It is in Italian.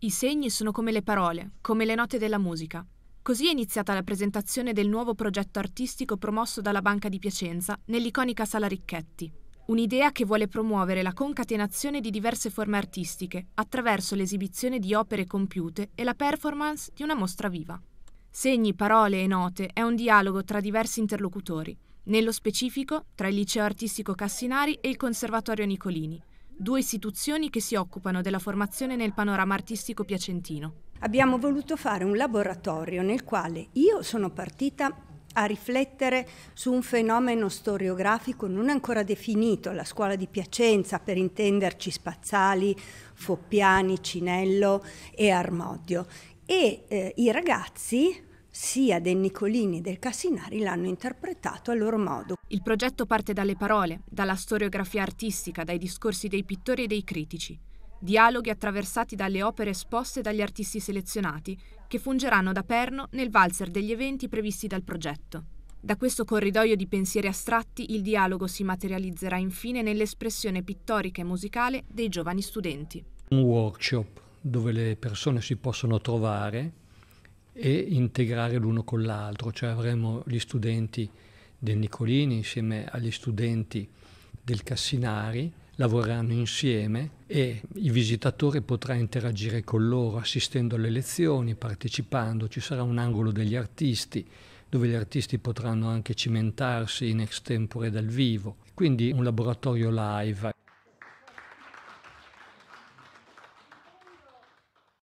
I segni sono come le parole, come le note della musica. Così è iniziata la presentazione del nuovo progetto artistico promosso dalla Banca di Piacenza nell'iconica Sala Ricchetti. Un'idea che vuole promuovere la concatenazione di diverse forme artistiche attraverso l'esibizione di opere compiute e la performance di una mostra viva. Segni, parole e note è un dialogo tra diversi interlocutori, nello specifico tra il Liceo Artistico Cassinari e il Conservatorio Nicolini, due istituzioni che si occupano della formazione nel panorama artistico piacentino. Abbiamo voluto fare un laboratorio nel quale io sono partita a riflettere su un fenomeno storiografico non ancora definito, la scuola di Piacenza, per intenderci Spazzali, Foppiani, Cinello e Armodio. E eh, i ragazzi sia De Nicolini del Cassinari l'hanno interpretato a loro modo. Il progetto parte dalle parole, dalla storiografia artistica, dai discorsi dei pittori e dei critici. Dialoghi attraversati dalle opere esposte dagli artisti selezionati, che fungeranno da perno nel valzer degli eventi previsti dal progetto. Da questo corridoio di pensieri astratti il dialogo si materializzerà infine nell'espressione pittorica e musicale dei giovani studenti. Un workshop dove le persone si possono trovare e integrare l'uno con l'altro, cioè avremo gli studenti del Nicolini insieme agli studenti del Cassinari, lavoreranno insieme e il visitatore potrà interagire con loro assistendo alle lezioni, partecipando, ci sarà un angolo degli artisti dove gli artisti potranno anche cimentarsi in extempore dal vivo, quindi un laboratorio live.